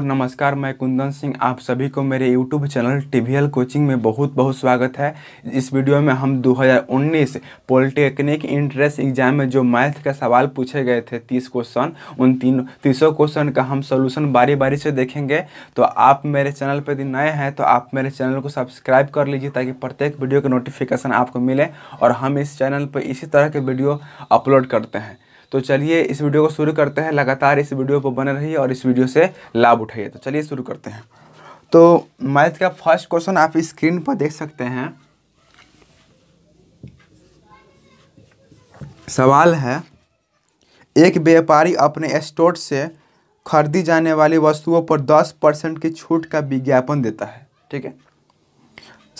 और नमस्कार मैं कुंदन सिंह आप सभी को मेरे YouTube चैनल टी कोचिंग में बहुत बहुत स्वागत है इस वीडियो में हम 2019 पॉलिटेक्निक इंट्रेंस एग्जाम में जो मैथ का सवाल पूछे गए थे 30 क्वेश्चन उन तीन तीसों क्वेश्चन का हम सोल्यूशन बारी बारी से देखेंगे तो आप मेरे चैनल पर यदि नए हैं तो आप मेरे चैनल को सब्सक्राइब कर लीजिए ताकि प्रत्येक वीडियो का नोटिफिकेशन आपको मिले और हम इस चैनल पर इसी तरह के वीडियो अपलोड करते हैं तो चलिए इस वीडियो को शुरू करते हैं लगातार इस वीडियो पर बने रहिए और इस वीडियो से लाभ उठाइए तो चलिए शुरू करते हैं तो मैथ का फर्स्ट क्वेश्चन आप स्क्रीन पर देख सकते हैं सवाल है एक व्यापारी अपने स्टोर से खरीदी जाने वाली वस्तुओं पर दस परसेंट की छूट का विज्ञापन देता है ठीक है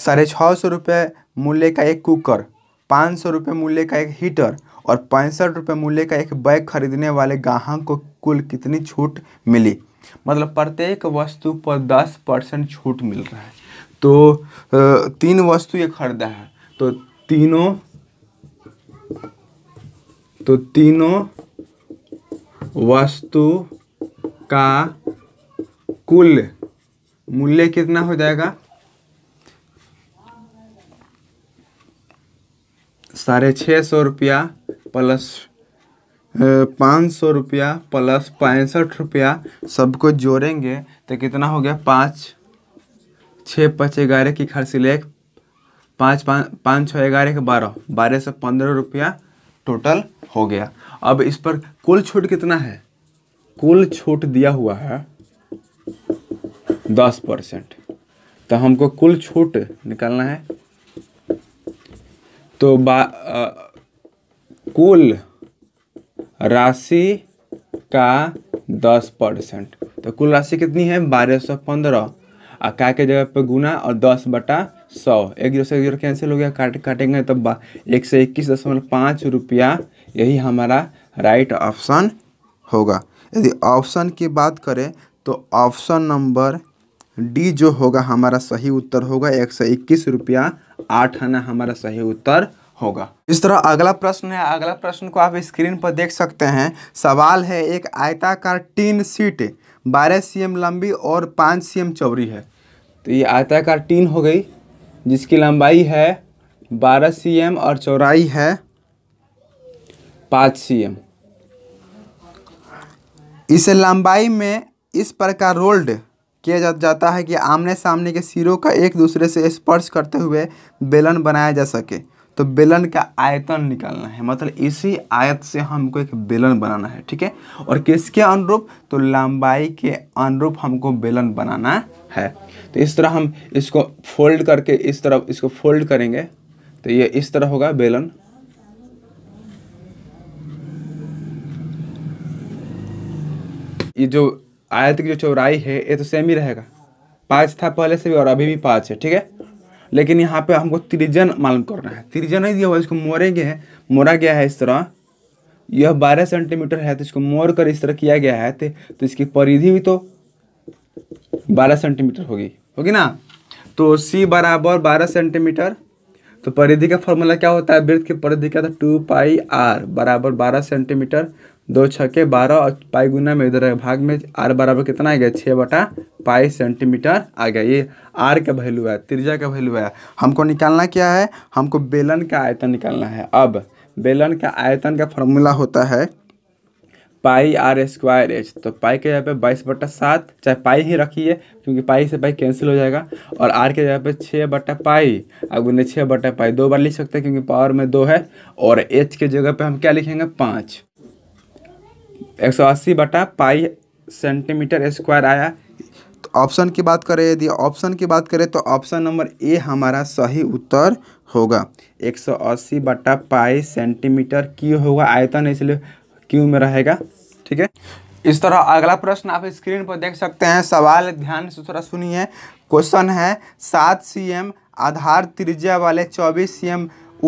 साढ़े छः सौ रुपये मूल्य का एक कुकर पाँच सौ रुपये मूल्य का एक हीटर और पैंसठ रुपये मूल्य का एक बैग खरीदने वाले ग्राहक को कुल कितनी छूट मिली मतलब प्रत्येक वस्तु पर दस परसेंट छूट मिल रहा है तो तीन वस्तु ये खरीदा है तो तीनों तो तीनों वस्तु का कुल मूल्य कितना हो जाएगा साढ़े छः सौ रुपया प्लस पाँच सौ रुपया प्लस पैंसठ रुपया सबको जोड़ेंगे तो कितना हो गया पाँच छः पाँच ग्यारह की खर्चीले पाँच पाँच पाँच छः ग्यारह के बारह बारह से पंद्रह रुपया टोटल हो गया अब इस पर कुल छूट कितना है कुल छूट दिया हुआ है दस परसेंट तो हमको कुल छूट निकालना है तो बा आ, कुल राशि का दस परसेंट तो कुल राशि कितनी है बारह सौ पंद्रह और का के जगह पे गुना और दस बटा सौ एक जीरो से एक जीरो कैंसिल हो गया काट काटेंगे तब तो एक से इक्कीस दशमलव पाँच रुपया यही हमारा राइट ऑप्शन होगा यदि ऑप्शन की बात करें तो ऑप्शन नंबर डी जो होगा हमारा सही उत्तर होगा एक सौ इक्कीस रुपया आठ आना हमारा सही उत्तर होगा इस तरह अगला प्रश्न है अगला प्रश्न को आप स्क्रीन पर देख सकते हैं सवाल है एक आयताकार टीन सीट बारह सी लंबी और पाँच सी चौड़ी है तो ये आयताकार टीन हो गई जिसकी लंबाई है बारह सी और चौड़ाई है पाँच सी इस लंबाई में इस प्रकार रोल्ड किया जा जाता है कि आमने सामने के सिरों का एक दूसरे से स्पर्श करते हुए बेलन बनाया जा सके तो बेलन का आयतन निकालना है मतलब इसी आयत से हमको एक बेलन बनाना है ठीक है और किसके अनुरूप तो लंबाई के अनुरूप हमको बेलन बनाना है तो इस तरह हम इसको फोल्ड करके इस तरह इसको फोल्ड करेंगे तो ये इस तरह होगा बेलन ये जो आयत की जो चौराई है ये तो सेम ही रहेगा पाँच था पहले से भी और अभी भी पाँच है ठीक है लेकिन यहाँ पे हमको त्रिजन मालूम करना है त्रिजन नहीं दिया हुआ इसको मोरे गया है मोड़ा गया है इस तरह यह बारह सेंटीमीटर है तो इसको मोर कर इस तरह किया गया है तो, तो इसकी परिधि भी तो बारह सेंटीमीटर होगी होगी ना तो सी बराबर बारह सेंटीमीटर तो परिधि का फॉर्मूला क्या होता है वृत्त की परिधि क्या था टू पाई आर बराबर बारह सेंटीमीटर दो के बारह और पाई गुना में इधर है भाग में आर बराबर कितना आ गया छः बटा पाई सेंटीमीटर आ गया ये आर का वैल्यू है त्रिज्या का वैल्यू है हमको निकालना क्या है हमको बेलन का आयतन निकालना है अब बेलन का आयतन का फॉर्मूला होता है पाई आर स्क्वायर एच तो पाई के जगह पे बाईस बटा सात चाहे पाई ही रखिए क्योंकि पाई से पाई कैंसिल हो जाएगा और आर के जगह पे छः बटा पाई अब उन्हें छः बटा पाई दो बार लिख सकते हैं क्योंकि पावर में दो है और एच के जगह पे हम क्या लिखेंगे पाँच एक सौ अस्सी बटा पाई सेंटीमीटर स्क्वायर आया तो ऑप्शन की बात करें यदि ऑप्शन की बात करें तो ऑप्शन नंबर ए हमारा सही उत्तर होगा एक सौ अस्सी बटा पाई सेंटीमीटर क्यू होगा आयतन इसलिए क्यू में रहेगा ठीक है इस तरह अगला प्रश्न आप स्क्रीन पर देख सकते हैं सवाल ध्यान से थोड़ा सुनिए क्वेश्चन है सात सी आधार त्रिज्या वाले चौबीस सी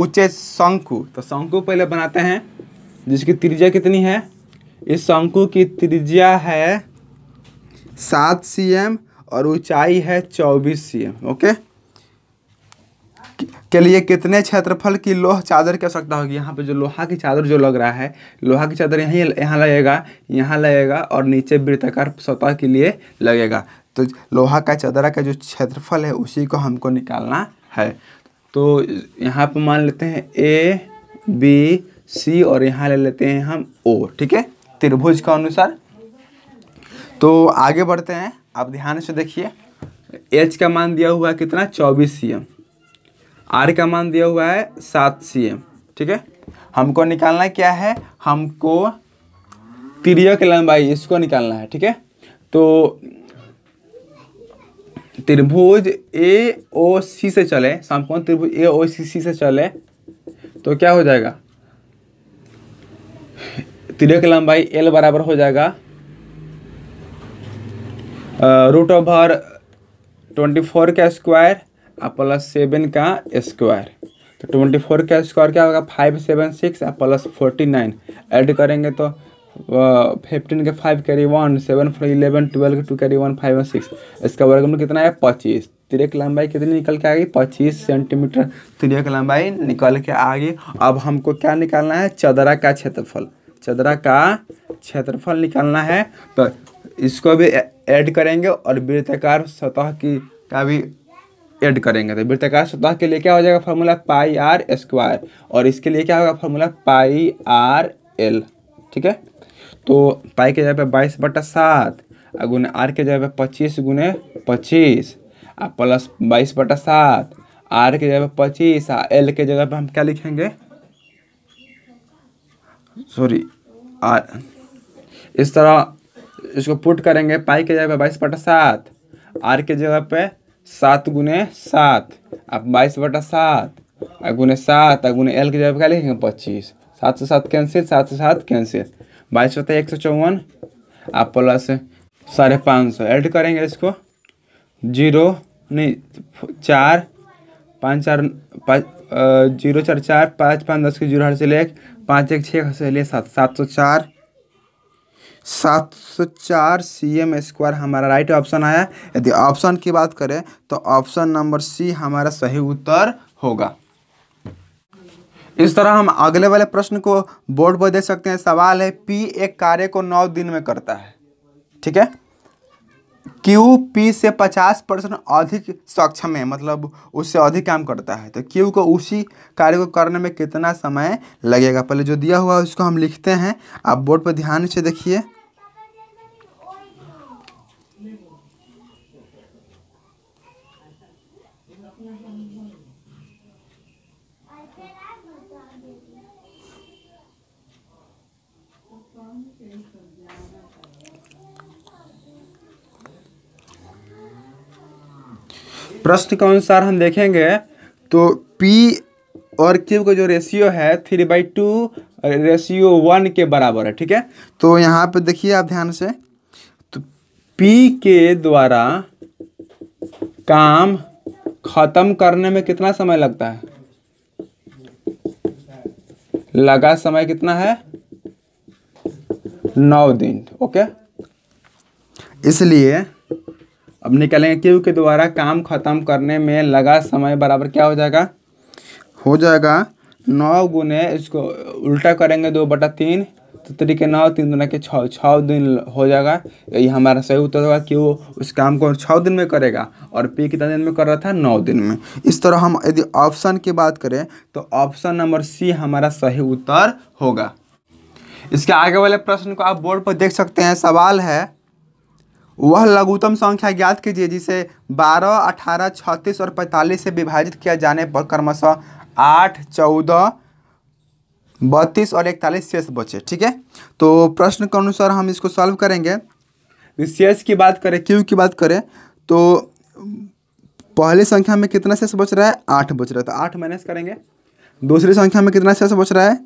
ऊंचे शंकु तो शंकु पहले बनाते हैं जिसकी त्रिज्या कितनी है इस शंकु की त्रिज्या है सात सी एम और ऊंचाई है चौबीस सी एम ओके के लिए कितने क्षेत्रफल की लोह चादर की आवश्यकता होगी यहाँ पे जो लोहा की चादर जो लग रहा है लोहा की चादर यहीं यहाँ लगेगा यहाँ लगेगा और नीचे वृत्ताकार सतह के लिए लगेगा तो लोहा का चादरा का जो क्षेत्रफल है उसी को हमको निकालना है तो यहाँ पर मान लेते हैं ए बी सी और यहाँ ले लेते हैं हम ओ ठीक है त्रिभुज का अनुसार तो आगे बढ़ते हैं आप ध्यान से देखिए एच का मान दिया हुआ है कितना चौबीस सी एम आर का मान दिया हुआ है सात सी एम ठीक है हमको निकालना क्या है हमको त्रियक लंबाई इसको निकालना है ठीक है तो त्रिभुज ए ओ सी से चले समकोण त्रिभुज ए ओ सी सी से चले तो क्या हो जाएगा तीनों की लंबाई एल बराबर हो जाएगा रूट ओवर ट्वेंटी फोर का स्क्वायर और प्लस सेवन का स्क्वायर तो ट्वेंटी फोर का स्क्वायर क्या होगा फाइव सेवन सिक्स और प्लस फोर्टी नाइन एड करेंगे तो फिफ्टीन के five carry one seven four eleven twelve के two carry one five six इसका वर्गमूल कितना है पच्चीस तिरे की लंबाई कितनी निकल के आ गई पच्चीस सेंटीमीटर तिरे की लंबाई निकल के आ गई अब हमको क्या निकालना है चदरा का क्षेत्रफल चदरा का क्षेत्रफल निकालना है तो इसको भी ऐड करेंगे और वृत्ताकार सतह की का भी ऐड करेंगे तो वृत्ताकार सतह के लिए क्या हो जाएगा फार्मूला पाई आर स्क्वायर और इसके लिए क्या होगा फार्मूला पाई आर एल ठीक है तो पाई के जगह पे बाईस बटा सात और गुने आर के जगह पे पच्चीस गुने पच्चीस और प्लस बाईस बटा सात आर के जगह पे पच्चीस आ एल के जगह पे हम क्या लिखेंगे सॉरी इस तरह इसको पुट करेंगे पाई के जगह पे बाईस बटा सात आर के जगह पे सात गुने सात आप बाईस बटा सात गुने सात गुने एल की जगह क्या लिखेंगे पच्चीस सात से सात कैंसिल सात से सात कैंसिल बाईस बता एक सौ चौवन आप प्लस साढ़े पाँच सौ एड करेंगे इसको जीरो नहीं चार पाँच चार पाँच जीरो चार चार पाँच पाँच दस के जीरो हर से लेख पाँच एक छः से ले सात सात सौ चार सात सौ चार सी एम स्क्वायर हमारा राइट ऑप्शन आया यदि ऑप्शन की बात करें तो ऑप्शन नंबर सी हमारा सही उत्तर होगा इस तरह हम अगले वाले प्रश्न को बोर्ड पर दे सकते हैं सवाल है पी एक कार्य को नौ दिन में करता है ठीक है क्यू पी से 50 परसेंट अधिक सक्षम है मतलब उससे अधिक काम करता है तो क्यू को उसी कार्य को करने में कितना समय लगेगा पहले जो दिया हुआ है उसको हम लिखते हैं आप बोर्ड पर ध्यान से देखिए प्रश्न के अनुसार हम देखेंगे तो पी और क्यू का जो रेशियो है three by two ratio one के बराबर है ठीक है तो यहाँ पे देखिए आप ध्यान से तो पी के द्वारा काम खत्म करने में कितना समय लगता है लगा समय कितना है नौ दिन ओके इसलिए अब निकलेंगे क्यू के द्वारा काम ख़त्म करने में लगा समय बराबर क्या हो जाएगा हो जाएगा नौ गुने इसको उल्टा करेंगे दो बटा तीन तो तरी के नौ तीन दुना के छः छः दिन हो जाएगा यही हमारा सही उत्तर होगा कि वो उस काम को छः दिन में करेगा और पी कितना दिन में कर रहा था नौ दिन में इस तरह हम यदि ऑप्शन की बात करें तो ऑप्शन नंबर सी हमारा सही उत्तर होगा इसके आगे वाले प्रश्न को आप बोर्ड पर देख सकते हैं सवाल है वह लघुतम संख्या ज्ञात कीजिए जिसे 12, 18, 36 और 45 से विभाजित किया जाने पर क्रमशः 8, 14, बत्तीस और इकतालीस शेष बचे ठीक है तो प्रश्न के अनुसार हम इसको सॉल्व करेंगे शेष की बात करें क्यू की बात करें तो पहली संख्या में कितना शेष बच रहा है आठ बच रहा है तो आठ माइनस करेंगे दूसरी संख्या में कितना शेष बच रहा है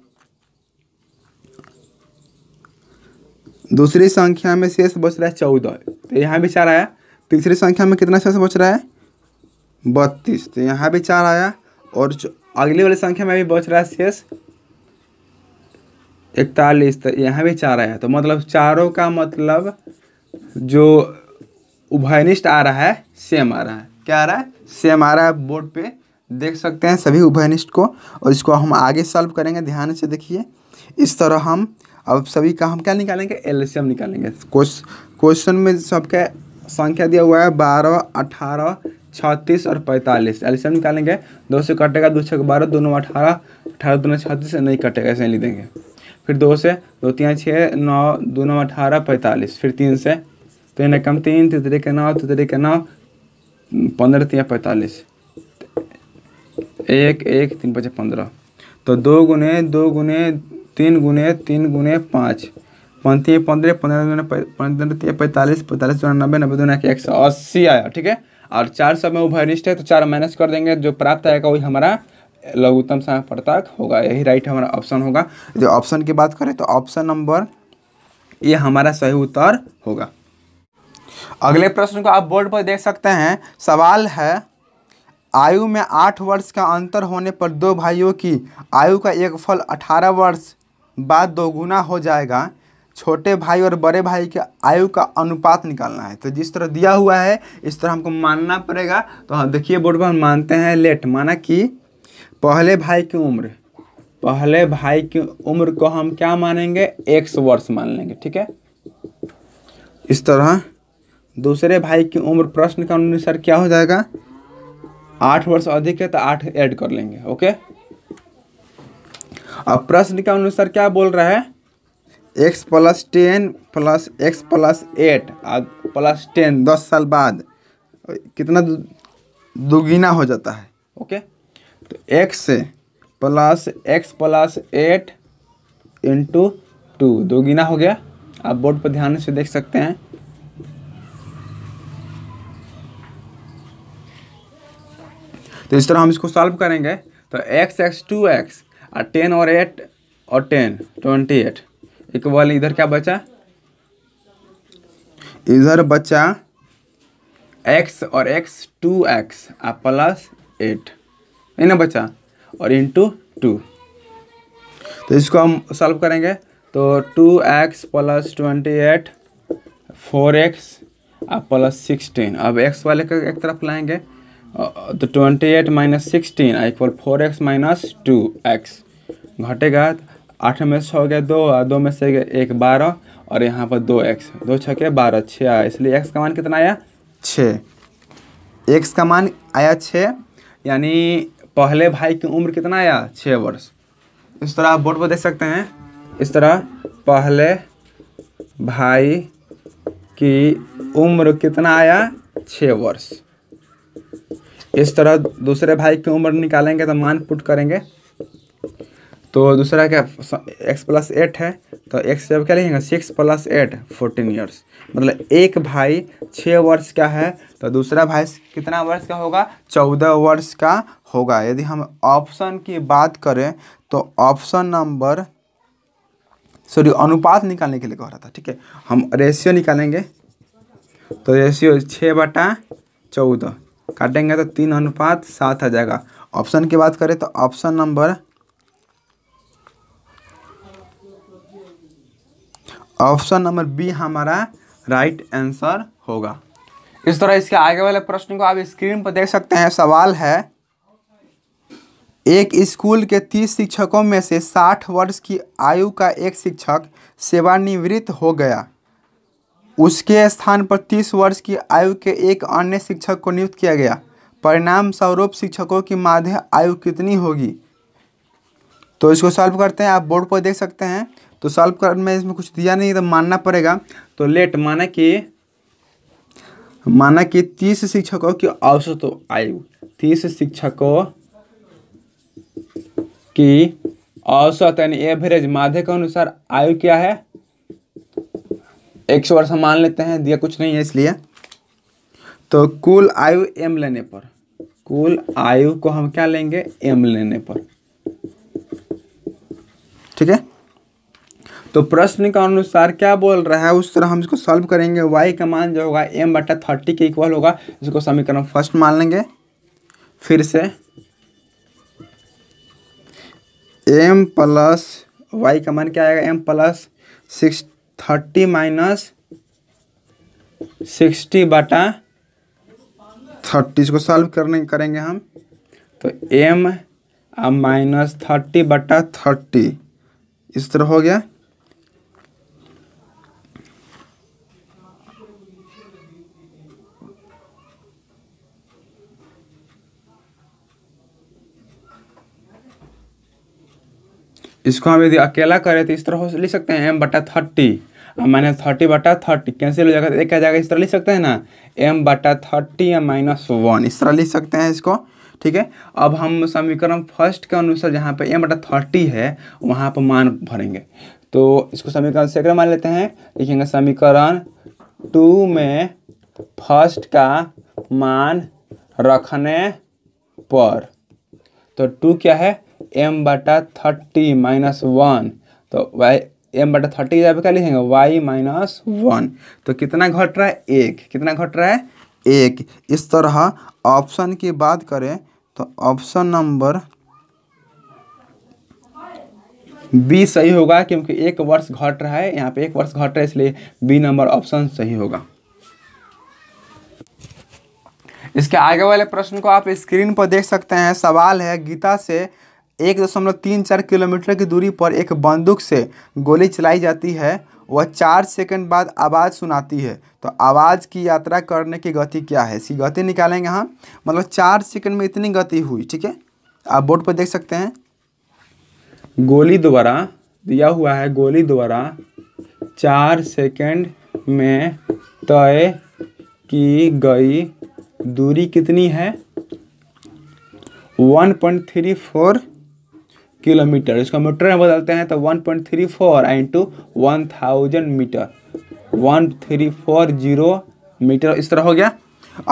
दूसरी संख्या में शेष बच रहा है चौदह तो यहाँ भी चार आया तीसरी संख्या में कितना शेष बच रहा है बत्तीस तो यहाँ भी चार आया और अगली वाली संख्या में भी बच रहा है शेष इकतालीस तो यहाँ भी चार आया तो मतलब चारों का मतलब जो उभयनिष्ठ आ रहा है सेम आ रहा है क्या आ रहा है सेम आ रहा है बोर्ड पे देख सकते हैं सभी उभयनिष्ठ को और इसको हम आगे सॉल्व करेंगे ध्यान से देखिए इस तरह हम अब सभी का हम क्या निकालेंगे एल निकालेंगे क्वेश्चन में सबका संख्या दिया हुआ है बारह अठारह छत्तीस और पैंतालीस एल्शियम निकालेंगे दो से कटेगा दो छः बारह दोनों अठारह अठारह दोनों छत्तीस नहीं कटेगा ऐसे नहीं देंगे फिर दो से दो तीन छः नौ दोनों अठारह पैंतालीस फिर तीन से तो इन्हें कम तीन तीन तरीके नौ तीन तरीके नौ पंद्रह तीन पैंतालीस एक एक तीन पचास पंद्रह तो दो गुने दो गुने तीन गुने तीन गुने पाँच पंती पंद्रह पंद्रह गुने पंद्रह पैंतालीस पैंतालीस दुना नब्बे नब्बे दोनों एक सौ अस्सी आया ठीक है और चार सौ में उभयनिष्ठ है तो चार माइनस कर देंगे जो प्राप्त आएगा वही हमारा लघुत्तम समय प्रताक होगा यही राइट हमारा ऑप्शन होगा जो ऑप्शन की बात करें तो ऑप्शन नंबर ये हमारा सही उत्तर होगा अगले प्रश्न को आप बोर्ड पर देख सकते हैं सवाल है आयु में आठ वर्ष का अंतर होने पर दो भाइयों की आयु का एक फल अठारह वर्ष बाद दोगुना हो जाएगा छोटे भाई और बड़े भाई के आयु का अनुपात निकालना है तो जिस तरह दिया हुआ है इस तरह हमको मानना पड़ेगा तो हम हाँ, देखिए बोर्ड पर मानते हैं लेट माना कि पहले भाई की उम्र पहले भाई की उम्र को हम क्या मानेंगे एक वर्ष मान लेंगे ठीक है इस तरह दूसरे भाई की उम्र प्रश्न के अनुसार क्या हो जाएगा आठ वर्ष अधिक है तो आठ ऐड कर लेंगे ओके अब प्रश्न के अनुसार क्या बोल रहा है x plus ten plus x plus eight plus ten दस साल बाद कितना दोगुना हो जाता है ओके तो x plus x plus eight into two दोगिना हो गया आप बोर्ड पर ध्यान से देख सकते हैं तो इस तरह हम इसको सॉल्व करेंगे तो एक्स एक्स टू एक्स और टेन और एट और टेन ट्वेंटी एट इक्वल इधर क्या बचा इधर बचा एक्स और एक्स टू एक्स आ प्लस एट नहीं ना बचा और इंटू टू तो इसको हम सॉल्व करेंगे तो two x plus twenty eight four x और प्लस सिक्सटीन अब एक्स वाले का एक तरफ लाएंगे तो twenty eight minus sixteen equal four x minus two x घटेगा आठ में से छः हो गया दो और दो में से एक बारह और यहाँ पर दो एक्स दो छः के बारह छः आया इसलिए एक्स का मान कितना आया छः एक्स का मान आया छः यानी पहले भाई की उम्र कितना आया छः वर्ष इस तरह आप बोर्ड पर देख सकते हैं इस तरह पहले भाई की उम्र कितना आया छः वर्ष इस तरह दूसरे भाई की उम्र निकालेंगे तो मान पुट करेंगे तो दूसरा क्या एक्स प्लस एट है तो एक्स जब क्या लिखेंगे six plus eight fourteen years मतलब एक भाई छः वर्ष का है तो दूसरा भाई कितना वर्ष का होगा चौदह वर्ष का होगा यदि हम ऑप्शन की बात करें तो ऑप्शन नंबर सॉरी अनुपात निकालने के लिए कह रहा था ठीक है हम रेशियो निकालेंगे तो रेशियो छः बटा चौदह काटेंगे तो तीन अनुपात सात आ जाएगा ऑप्शन की बात करें तो option number option number B हमारा राइट आंसर होगा इस तरह इसके आगे वाले प्रश्न को आप स्क्रीन पर देख सकते हैं सवाल है एक स्कूल के तीस शिक्षकों में से साठ वर्ष की आयु का एक शिक्षक सेवानिवृत्त हो गया उसके स्थान पर तीस वर्ष की आयु के एक अन्य शिक्षक को नियुक्त किया गया परिणाम स्वरूप शिक्षकों की माध्य आयु कितनी होगी तो इसको सॉल्व करते हैं आप बोर्ड पर देख सकते हैं तो सॉल्व करने में इसमें कुछ दिया नहीं तो मानना पड़ेगा तो लेट माना कि माना कि तीस शिक्षकों की औसत आयु तीस शिक्षकों की औसत यानी एवरेज माध्य के अनुसार आयु क्या है एक सौ वर्ष मान लेते हैं दिया कुछ नहीं है इसलिए तो कुल आयु एम लेने पर कुल आयु को हम क्या लेंगे एम लेने पर ठीक है तो प्रश्न का अनुसार क्या बोल रहा है उस तरह हम इसको सॉल्व करेंगे वाई का मान जो होगा एम बटा थर्टी के इक्वल होगा इसको समीकरण फर्स्ट मान लेंगे फिर से एम प्लस वाई का मान क्या आएगा M plus six thirty minus sixty बटा थर्टी इसको सॉल्व करने करेंगे हम तो एम माइनस थर्टी बटा थर्टी इस तरह हो गया इसको हम यदि अकेला करें तो इस तरह से लिख सकते हैं एम बटा थर्टी माइनस थर्टी बटा थर्टी कैंसिल हो जाएगा तो एक आ जाएगा इस तरह लिख सकते हैं ना एम बटा थर्टी या माइनस वन इस तरह लिख सकते हैं इसको ठीक है अब हम समीकरण फर्स्ट के अनुसार जहाँ पे एम बटा थर्टी है वहाँ पर मान भरेंगे तो इसको समीकरण सेकंड मान लेते हैं लिखेंगे समीकरण टू में फर्स्ट का मान रखने पर तो टू क्या है एम बटा थर्टी माइनस वन तो वाई एम बटा थर्टी जब क्या लिखेंगे वाई माइनस वन तो कितना घट रहा है एक कितना घट रहा है एक इस तरह ऑप्शन की बात करें तो ऑप्शन नंबर बी सही होगा क्योंकि एक वर्ष घट रहा है यहाँ पे एक वर्ष घट रहा है इसलिए बी नंबर ऑप्शन सही होगा इसके आगे वाले प्रश्न को आप स्क्रीन पर देख सकते हैं सवाल है गीता से एक दशमलव तीन चार किलोमीटर की दूरी पर एक बंदूक से गोली चलाई जाती है वह चार सेकंड बाद आवाज़ सुनाती है तो आवाज़ की यात्रा करने की गति क्या है इसकी गति निकालेंगे हम मतलब चार सेकंड में इतनी गति हुई ठीक है आप बोर्ड पर देख सकते हैं गोली द्वारा दिया हुआ है गोली द्वारा चार सेकंड में तय की गई दूरी कितनी है one point three four kilometre इसको मीटर में बदलते हैं तो one point three four into one thousand metre one three four zero metre इस तरह हो गया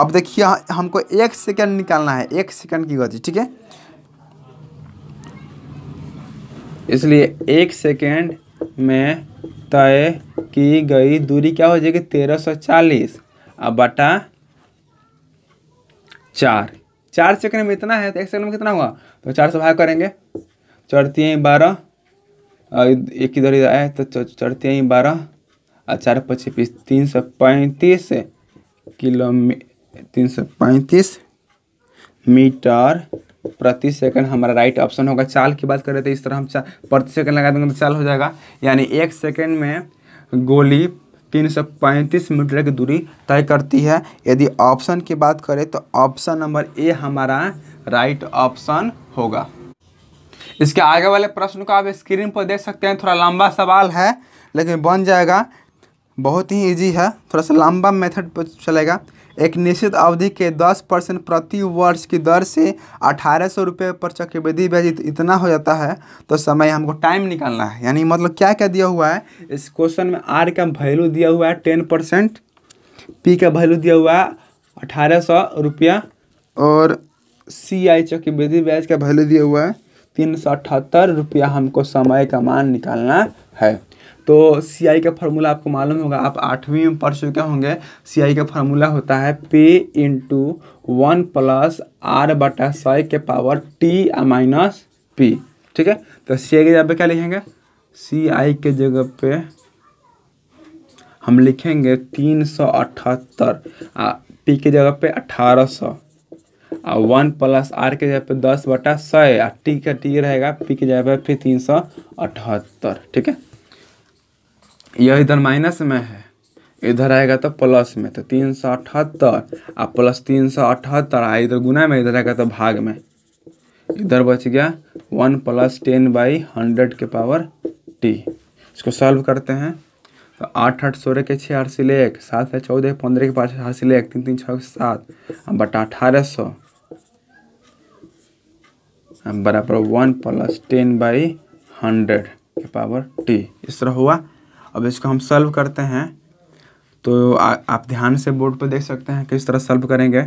अब देखिए हमको एक सेकंड निकालना है एक सेकंड की गति ठीक है इसलिए एक सेकेंड में तय की गई दूरी क्या हो जाएगी तेरह सौ चालीस अब बटा चार चार सेकंड में इतना है तो एक सेकंड में कितना हुआ तो चार सौ भाग करेंगे चढ़ती हैं बारह एक इधर इधर आए तो चढ़ती हैं बारह और चार पच्चीस पीस तीन सौ पैंतीस किलोमी तीन सौ पैंतीस मीटर प्रति सेकंड हमारा राइट ऑप्शन होगा चाल की बात करें तो इस तरह हम चा प्रति सेकंड लगा देंगे तो चाल हो जाएगा यानी एक सेकंड में गोली तीन सौ पैंतीस मीटर की दूरी तय करती है यदि ऑप्शन की बात करें तो ऑप्शन नंबर ए हमारा राइट ऑप्शन होगा इसके आगे वाले प्रश्न को आप स्क्रीन पर देख सकते हैं थोड़ा लंबा सवाल है लेकिन बन जाएगा बहुत ही इजी है थोड़ा सा लंबा मेथड पर चलेगा एक निश्चित अवधि के 10 परसेंट प्रति वर्ष की दर से अठारह सौ रुपये पर चक्रवृद्धि ब्याज इतना हो जाता है तो समय हमको टाइम निकालना है यानी मतलब क्या क्या दिया हुआ है इस क्वेश्चन में आर का वैल्यू दिया हुआ है टेन परसेंट पी का वैल्यू दिया हुआ है अठारह सौ रुपया और सी आई चक्रवृद्धि ब्याज का वैल्यू दिया हुआ है तीन सौ अठहत्तर रुपया हमको समय का मान निकालना है तो सी आई का फार्मूला आपको मालूम होगा आप आठवीं में पढ़ चुके होंगे सी आई का फार्मूला होता है पे इंटू वन प्लस आर बटा सौ के पावर टी माइनस पी ठीक है तो सी आई की जगह पे क्या लिखेंगे सी आई के जगह पे हम लिखेंगे तीन सौ अठहत्तर पी के जगह पे अठारह सौ वन प्लस आर के जगह पे दस बटा सौ और टी का टी रहेगा पी के जगह पे फिर तीन सौ अठहत्तर ठीक है यह इधर माइनस में है इधर आएगा तो प्लस में तो तीन सौ अठहत्तर आ प्लस तीन सौ अठहत्तर आ इधर गुना में इधर आएगा तो भाग में इधर बच गया one plus ten by hundred के पावर टी इसको सॉल्व करते हैं तो आठ आठ सोलह के छः आठ सिले एक सात है चौदह पंद्रह के पाँच आठ सिले एक तीन तीन छः सात बटा अठारह सौ बराबर one plus ten by hundred के पावर टी इस तरह हुआ अब इसको हम सॉल्व करते हैं तो आ, आप ध्यान से बोर्ड पर देख सकते हैं किस तरह सॉल्व करेंगे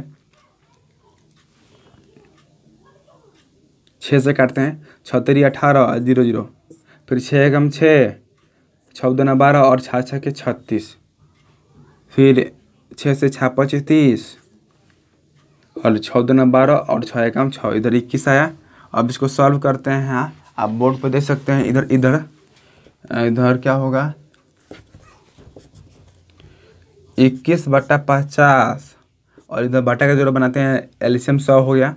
छः से काटते हैं छतरी अठारह जीरो जीरो फिर छः एकम छः छौदना बारह और छः छः के छत्तीस फिर छः से छः पच्चीस तीस और छौदना बारह और छः एकम छः इधर इक्कीस आया अब इसको सॉल्व करते हैं हाँ आप बोर्ड पर देख सकते हैं इधर इधर इधर क्या होगा इक्कीस बट्टा पचास और इधर बटा का जोड़ बनाते हैं एलिशियम सौ हो गया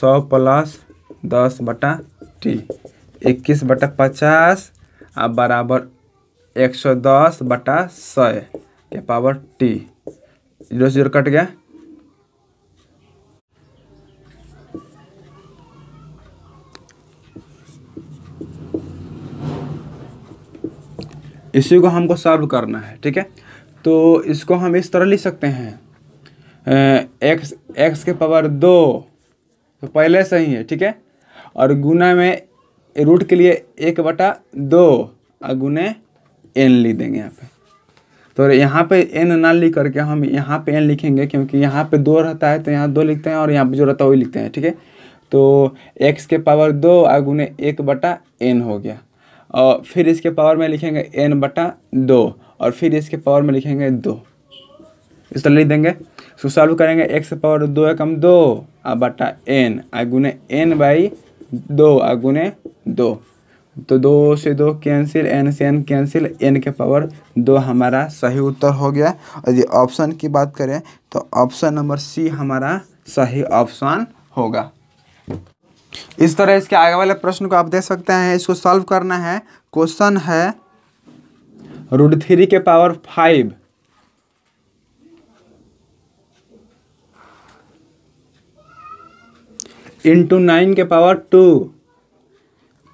सौ प्लस दस बटा टी इक्कीस बटा पचास और बराबर एक सौ दस बटा सौ के पावर टी जीरो से जीरो कट गया इसी को हमको सर्व करना है ठीक है तो इसको हम इस तरह लिख सकते हैं एक्स एक्स के पावर दो तो पहले से ही है ठीक है और गुना में रूट के लिए एक बटा दो और गुने एन लिख देंगे यहाँ पे तो यहाँ पे एन ना लिख करके हम यहाँ पे एन लिखेंगे क्योंकि यहाँ पे दो रहता है तो यहाँ दो लिखते हैं और यहाँ पे जो रहता है वही लिखते हैं ठीक है तो एक्स के पावर दो और गुने एक बटा एन हो गया और फिर इसके पावर में लिखेंगे एन बटा दो और फिर इसके पावर में लिखेंगे दो इस तरह लिख देंगे सो सॉल्व करेंगे एक्स पावर दो एकम दो आ बटा एन आ गुने एन बाई दो आ गुने दो तो दो से दो कैंसिल एन से एन कैंसिल एन के पावर दो हमारा सही उत्तर हो गया और ये ऑप्शन की बात करें तो ऑप्शन नंबर सी हमारा सही ऑप्शन होगा इस तरह इसके आगे वाले प्रश्न को आप देख सकते हैं इसको सॉल्व करना है क्वेश्चन है रूट थ्री के पावर फाइव इंटू नाइन के पावर टू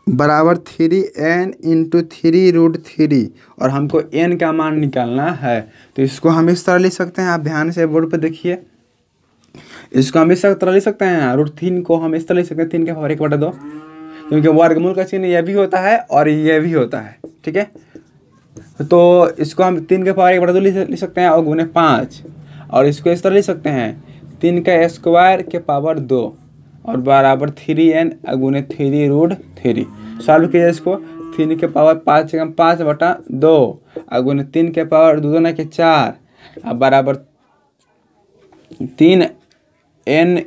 बराबर three N into three root three और हमको एन का मान निकालना है तो इसको हम इस तरह लिख सकते हैं आप ध्यान से बोर्ड पर देखिए इसको हम इस तरह ले सकते हैं रूट थीन को हम इस तरह ले सकते हैं थीन के फॉर एक बटा दो क्योंकि वर्गमूल का चिन्ह यह भी होता है और यह भी होता है ठीक है तो इसको हम तीन के पावर एक बटा दो ले सकते हैं और गुने पाँच और इसको इस तरह ले सकते हैं तीन का स्क्वायर के पावर दो और बराबर थ्री एन गुने थ्री रूट थ्री सॉल्व कीजिए इसको तीन के पावर पाँच से कम पाँच बटा दो गुने तीन के पावर दो दो के चार और बराबर तीन एन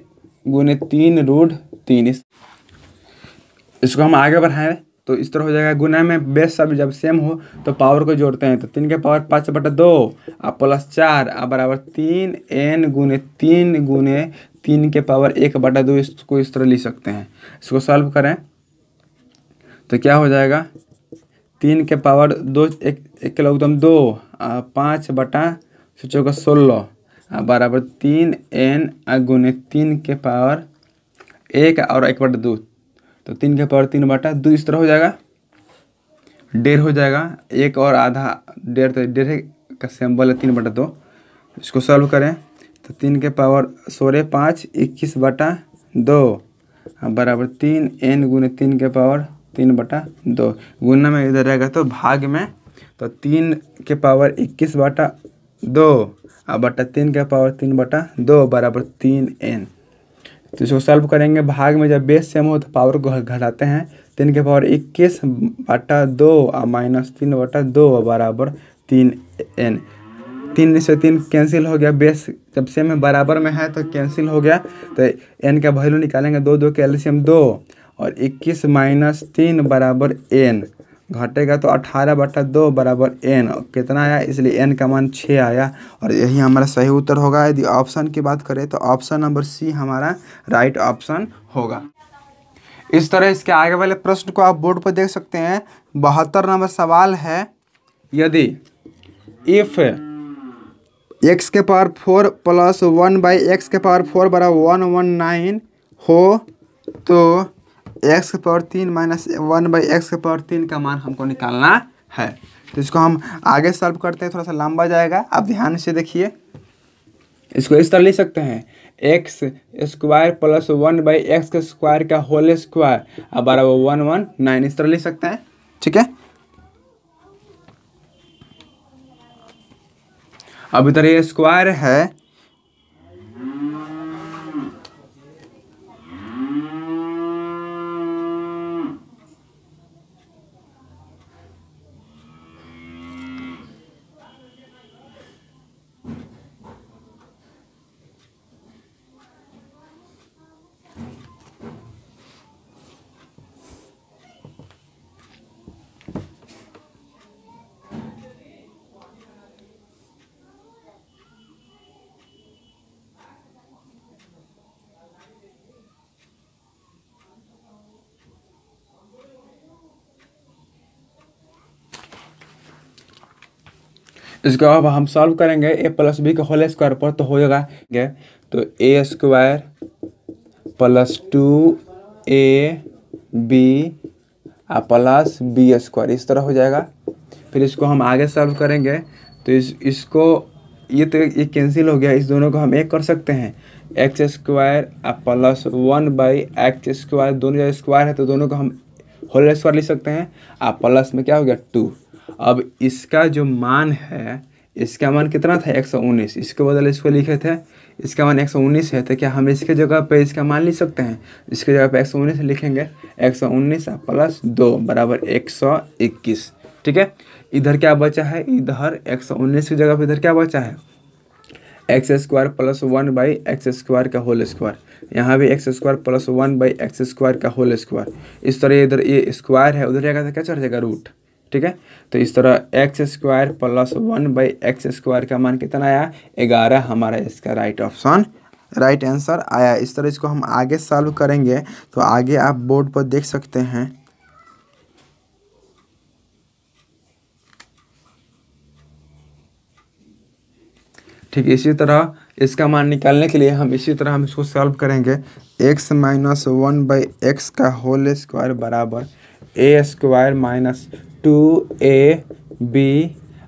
गुने तीन रूट तीन इस इसको हम आगे बढ़ाएं तो इस तरह हो जाएगा गुना में बेस सब जब सेम हो तो पावर को जोड़ते हैं तो तीन के पावर पाँच बटा दो आ प्लस चार आ बराबर तीन एन गुने तीन गुने तीन के पावर एक बटा दो इसको इस तरह लिख सकते हैं इसको सॉल्व करें तो क्या हो जाएगा तीन के पावर दो एक एक के लघुतम दो पाँच बटा सोचोगा सोलह बराबर तीन एन गुने तीन के पावर एक और एक बटा दो तो तीन के पावर तीन बटा दो इस तरह हो जाएगा डेढ़ हो जाएगा एक और आधा डेढ़ तो डेढ़ का सिंबल है तीन बटा दो इसको सॉल्व करें तो तीन के पावर सोलह पाँच इक्कीस बटा दो बराबर तीन एन गुने तीन के पावर तीन बटा दो गुना में इधर रहेगा तो भाग में तो तीन के पावर इक्कीस बटा दो और बटा तीन का पावर तीन बटा दो बराबर तीन एन तो इसको सॉल्व करेंगे भाग में जब बेस सेम हो तो पावर को घटाते हैं तीन के पावर इक्कीस बटा दो और माइनस तीन बटा दो बराबर तीन एन तीन से तीन कैंसिल हो गया बेस जब सेम है बराबर में है तो कैंसिल हो गया तो एन का वैल्यू निकालेंगे दो दो कैल्शियम दो और इक्कीस माइनस तीन बराबर एन घटेगा तो अठारह बटा दो बराबर एन कितना आया इसलिए एन का मान छः आया और यही हमारा सही उत्तर होगा यदि ऑप्शन की बात करें तो ऑप्शन नंबर सी हमारा राइट ऑप्शन होगा इस तरह इसके आगे वाले प्रश्न को आप बोर्ड पर देख सकते हैं बहत्तर नंबर सवाल है यदि इफ़ एक्स के power four plus one by x के पावर फोर बराबर वन वन नाइन हो तो एक्स के पावर तीन माइनस वन बाई एक्स के पावर तीन का मान हमको निकालना है तो इसको हम आगे सॉल्व करते हैं थोड़ा सा लंबा जाएगा आप ध्यान से देखिए इसको इस तरह लिख सकते हैं x square plus one by x के स्क्वायर का होल स्क्वायर अब बराबर वन वन नाइन इस तरह लिख सकते हैं ठीक है अब इधर ये स्क्वायर है इसको अब हम सॉल्व करेंगे ए प्लस बी का होल स्क्वायर पर तो होएगा तो A square plus two A B और प्लस बी स्क्वायर इस तरह हो जाएगा फिर इसको हम आगे सॉल्व करेंगे तो इस इसको ये तो ये कैंसिल हो गया इस दोनों को हम एक कर सकते हैं एक्स स्क्वायर आ plus one by x square दोनों स्क्वायर है तो दोनों को हम होल स्क्वायर लिख सकते हैं और प्लस में क्या हो गया टू अब इसका जो मान है इसका मान कितना था एक सौ उन्नीस इसके बदल इसको लिखे थे इसका मान एक सौ उन्नीस है तो क्या हम इसके जगह पे इसका मान लिख सकते हैं इसके जगह पे एक सौ उन्नीस लिखेंगे एक सौ उन्नीस प्लस दो बराबर एक सौ इक्कीस ठीक है इधर क्या बचा है इधर एक सौ उन्नीस की जगह पे इधर क्या बचा है x square plus one by x square का होल स्क्वायर यहाँ भी x square plus one by x square का होल स्क्वायर इस तरह इधर ये स्क्वायर है उधर जाएगा तो क्या चढ़ जाएगा रूट ठीक है तो इस तरह x square plus one by x square का मान कितना आया ग्यारह हमारा इसका राइट ऑप्शन राइट आंसर आया इस तरह इसको हम आगे सॉल्व करेंगे तो आगे आप बोर्ड पर देख सकते हैं ठीक इसी तरह इसका मान निकालने के लिए हम इसी तरह हम इसको सॉल्व करेंगे x minus one by x का होल स्क्वायर बराबर A square minus two A B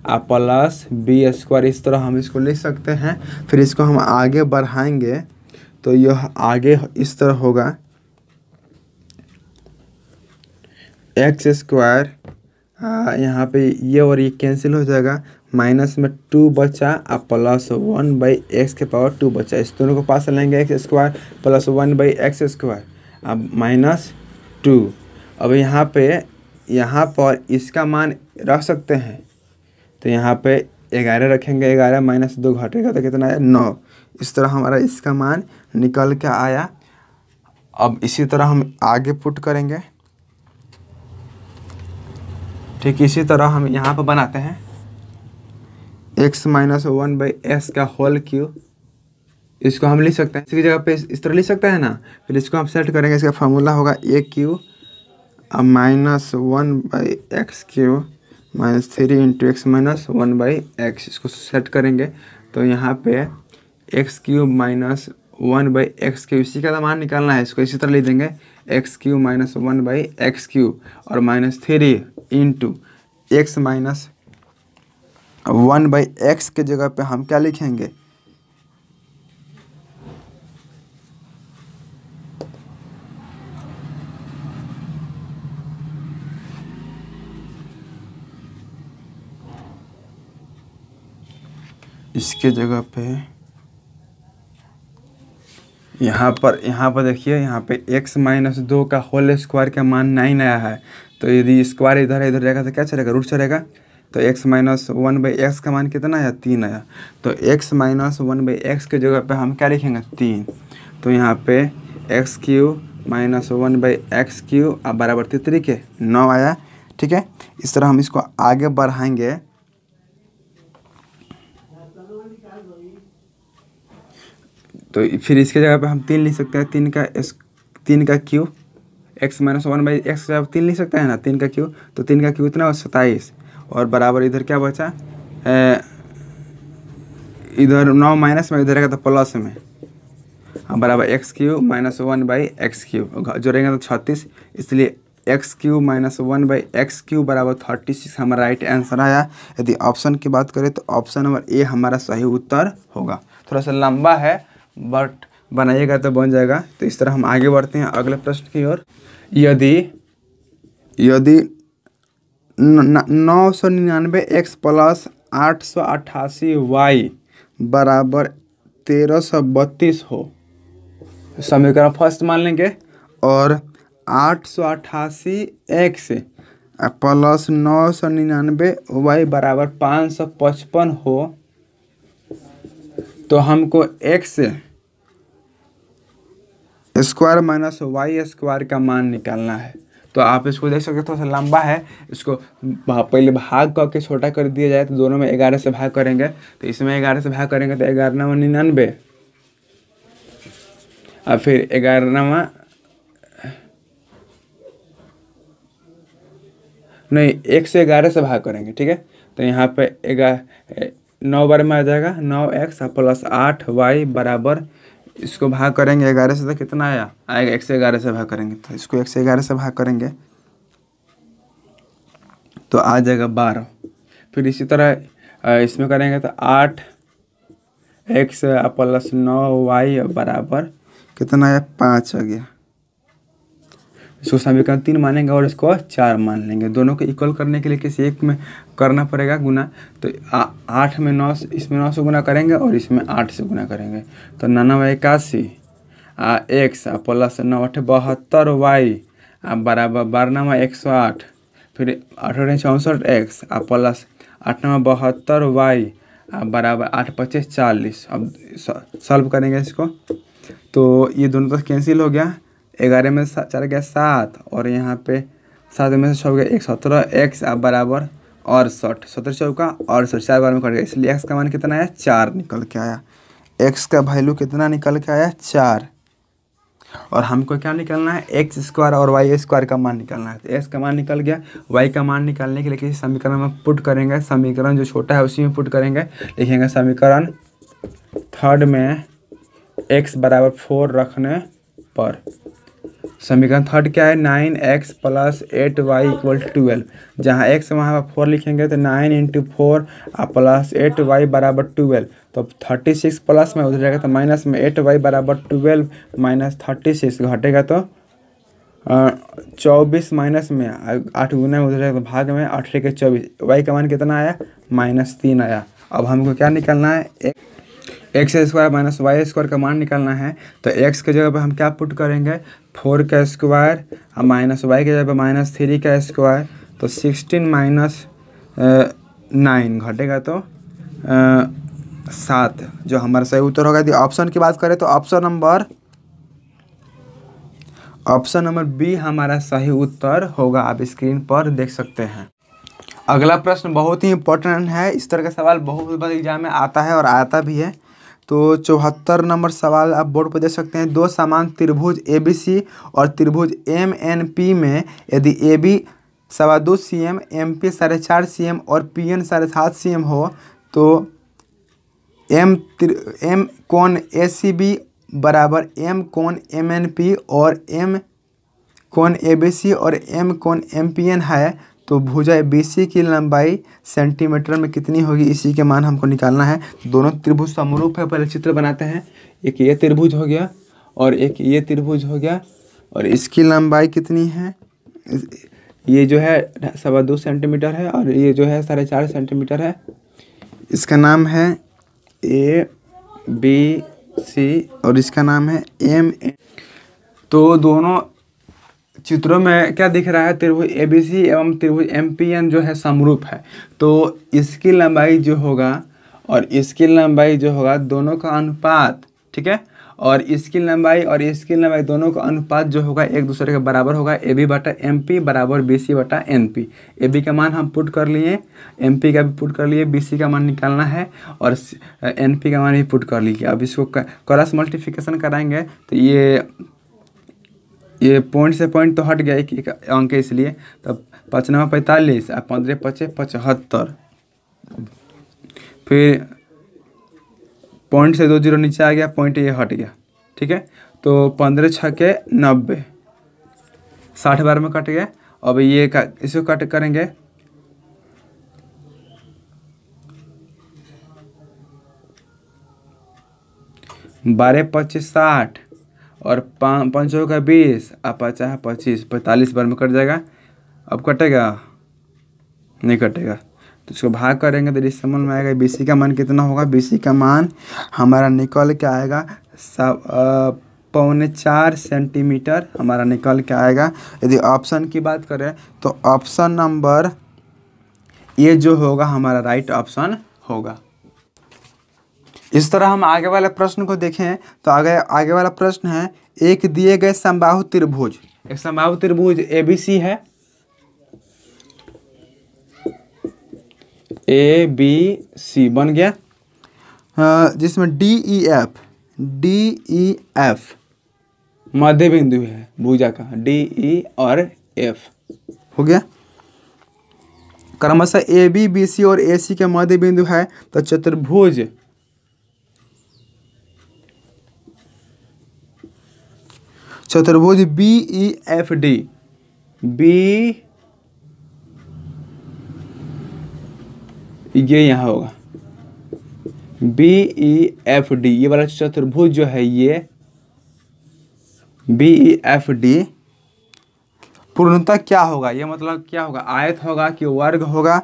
आ प्लस बी स्क्वायर इस तरह हम इसको लिख सकते हैं फिर इसको हम आगे बढ़ाएंगे तो यह आगे इस तरह होगा एक्स स्क्वायर यहाँ पे ये और ये कैंसिल हो जाएगा माइनस में टू बचा और प्लस वन बाई एक्स के पावर टू बचा इस दोनों को पास लेंगे x square plus one by x square अब माइनस टू अब यहाँ पे यहाँ पर इसका मान रख सकते हैं तो यहाँ पे ग्यारह रखेंगे ग्यारह माइनस दो घटेगा तो कितना आया नौ इस तरह हमारा इसका मान निकल के आया अब इसी तरह हम आगे पुट करेंगे ठीक इसी तरह हम यहाँ पर बनाते हैं x minus one by S का होल क्यू इसको हम लिख सकते हैं इसकी जगह पे इस तरह लिख सकते हैं ना फिर इसको हम सेट करेंगे इसका फार्मूला होगा ए क्यू अब minus one by x cube minus three into x minus one by x इसको सेट करेंगे तो यहाँ पे x cube minus one by x cube इसी का तो मान निकालना है इसको इसी तरह लिख देंगे x cube minus one by x cube और minus three into x minus one by x के जगह पे हम क्या लिखेंगे इसके जगह पे यहाँ पर यहाँ पर देखिए यहाँ पे x माइनस दो का होल स्क्वायर का मान नाइन आया है तो यदि स्क्वायर इधर इधर रहेगा तो क्या चलेगा रूट चलेगा तो x minus one by x का मान कितना आया तीन आया तो x minus one by x के जगह पे हम क्या लिखेंगे तीन तो यहाँ पे x cube minus one by x cube अब बराबर तीतरी के नौ आया ठीक है इस तरह हम इसको आगे बढ़ाएंगे तो फिर इसके जगह पे हम तीन लिख सकते हैं तीन का एस तीन का cube x minus one by x जगह तीन लिख सकते हैं ना तीन का क्यू तो तीन का क्यू इतना सत्ताईस और बराबर इधर क्या बचा इधर नौ माइनस में इधर रहेगा तो प्लस में हाँ, बराबर x cube minus one by x जो जोड़ेंगे तो छत्तीस इसलिए x cube minus one by x cube बराबर थर्टी सिक्स हमारा राइट आंसर आया यदि ऑप्शन की बात करें तो ऑप्शन नंबर ए हमारा सही उत्तर होगा थोड़ा सा लंबा है बट बनाइएगा तो बन जाएगा तो इस तरह हम आगे बढ़ते हैं अगले प्रश्न की ओर यदि यदि नौ सौ निन्यानवे एक्स प्लस आठ सौ अट्ठासी वाई बराबर तेरह सौ बत्तीस हो समीकरण फर्स्ट मान लेंगे और आठ सौ अट्ठासी एक्स प्लस नौ सौ निन्यानवे वाई बराबर पाँच सौ पचपन हो तो हमको x square minus Y square का मान निकालना है तो आप इसको देख सकते हो थोड़ा सा लंबा है इसको पहले भाग करके छोटा कर दिया जाए तो दोनों में ग्यारह से भाग करेंगे तो इसमें ग्यारह से भाग करेंगे तो ग्यारह नवा निन्यानवे और फिर ग्यारह नवा नहीं एक से ग्यारह से भाग करेंगे ठीक है तो यहाँ पे ग्यारह नौ बार में आ जाएगा नौ एक्स प्लस आठ वाई बराबर इसको भाग करेंगे ग्यारह से तो कितना आया आएगा एक से ग्यारह से भाग करेंगे तो इसको एक से ग्यारह से भाग करेंगे तो आ जाएगा बारह फिर इसी तरह इसमें करेंगे तो आठ एक्स प्लस नौ वाई बराबर कितना आया पाँच आ गया इसको समीकरण तीन मानेंगे और इसको चार मान लेंगे दोनों को इक्वल करने के लिए किसी एक में करना पड़ेगा गुना तो आठ में नौ इसमें नौ से गुना करेंगे और इसमें आठ से गुना करेंगे तो नानावे इक्यासी आ एक्स प्लस नौ अठे बहत्तर वाई आ बराबर बारह नवा एक सौ आठ फिर अठारह चौंसठ एक्स आ प्लस आठ नवा बहत्तर वाई आ बराबर आठ पच्चीस चालीस अब सॉल्व करेंगे इसको तो ये दोनों तो कैंसिल हो गया ग्यारह में सा, चार गया सात और यहाँ पे सात में से छः गया एक सत्रह एक्स बराबर अड़सठ सत्रह चौका अड़सठ चार बार में कट गया इसलिए एक्स का मान कितना आया चार निकल के आया एक्स का वैल्यू कितना निकल के आया चार और हमको क्या निकलना है एक्स स्क्वायर और वाई स्क्वायर का मान निकलना है तो एक्स का मान निकल गया वाई का मान निकालने के लिए किसी समीकरण में पुट करेंगे समीकरण जो छोटा है उसी में पुट करेंगे लिखेंगे समीकरण थर्ड में एक्स बराबर फोर रखने पर समीकरण थर्ड क्या है nine x plus eight Y equal twelve जहाँ एक्स वहाँ पर फोर लिखेंगे तो नाइन इंटू फोर और प्लस एट वाई बराबर ट्वेल्व तो थर्टी सिक्स प्लस में उधर जाएगा तो माइनस में एट वाई बराबर ट्वेल्व माइनस थर्टी सिक्स घटेगा तो चौबीस माइनस में आठ गुना में उधर जाएगा तो भाग में आठ के चौबीस वाई का मान कितना आया माइनस तीन आया अब हमको क्या निकालना है एक x square minus Y square का मान निकालना है तो एक्स के जगह पर हम क्या पुट करेंगे फोर का स्क्वायर और माइनस वाई के जगह माइनस थ्री का स्क्वायर तो सिक्सटीन माइनस नाइन घटेगा तो सात जो हमारा सही उत्तर होगा यदि ऑप्शन की बात करें तो option number option number B हमारा सही उत्तर होगा आप स्क्रीन पर देख सकते हैं अगला प्रश्न बहुत ही इंपॉर्टेंट है इस तरह का सवाल बहुत बार एग्जाम में आता है और आता भी है तो चौहत्तर नंबर सवाल आप बोर्ड पर देख सकते हैं दो समान त्रिभुज ए और त्रिभुज एम एन पी में यदि ए बी सवा दो सी एम एम पी साढ़े चार सी एम और पी एन साढ़े सात सी एम हो तो एम एम कौन ए सी बी बराबर एम कौन एम एन पी और एम कौन ए बी सी और एम कौन एम पी एन है तो भुजा बी सी की लंबाई सेंटीमीटर में कितनी होगी इसी के मान हमको निकालना है दोनों त्रिभुज समरूप है पहले चित्र बनाते हैं एक ये त्रिभुज हो गया और एक ये त्रिभुज हो गया और इसकी लंबाई कितनी है ये जो है सवा दो सेंटीमीटर है और ये जो है साढ़े चार सेंटीमीटर है इसका नाम है ए बी सी और इसका नाम है एम ए तो दोनों चित्रों में क्या दिख रहा है त्रिभुज ए बी सी एवं त्रिभुज एम पी एन जो है समरूप है तो इसकी लंबाई जो होगा और इसकी लंबाई जो होगा दोनों का अनुपात ठीक है और इसकी लंबाई और इसकी लंबाई दोनों का अनुपात जो होगा एक दूसरे के बराबर होगा ए बी बटा एम पी बराबर बी सी बटा एन पी ए बी का मान हम पुट कर लिए एम पी का भी पुट कर लिए बी सी का मान निकालना है और एन पी का मान भी पुट कर लिए अब इसको क्रॉस मल्टीफिकेशन कराएंगे तो ये ये पॉइंट से पॉइंट तो हट गया एक एक अंक है इसलिए तब पाँच पैंतालीस और पंद्रह पचे पचहत्तर फिर पॉइंट से दो जीरो नीचे आ गया पॉइंट ये हट गया ठीक है तो पंद्रह छः के नब्बे साठ बार में कट गया अब ये का, इसको कट करेंगे बारह पच्चीस साठ और पाँच सौ का बीस और पचास पच्चीस पैंतालीस बार में कट जाएगा अब कटेगा नहीं कटेगा तो इसको भाग करेंगे तो इस समझ में आएगा बी का मान कितना होगा बी का मान हमारा निकल के आएगा सब पौने चार सेंटीमीटर हमारा निकल के आएगा यदि ऑप्शन की बात करें तो ऑप्शन नंबर ये जो होगा हमारा राइट ऑप्शन होगा इस तरह हम आगे वाले प्रश्न को देखें तो आगे आगे वाला प्रश्न है एक दिए गए संबाहु त्रिभुज एक संबाहु त्रिभुज ए बी सी है ए बी सी बन गया जिसमें D E F D E F मध्य बिंदु है भुजा का डी ई e और एफ हो गया क्रमशः ए बी बी सी और ए सी के मध्य बिंदु है तो चतुर्भुज चतुर्भुज B E F D B ये यहाँ होगा बी ई एफ डी ये वाला चतुर्भुज जो है ये बी ई एफ डी पूर्णता क्या होगा ये मतलब क्या होगा आयत होगा कि वर्ग होगा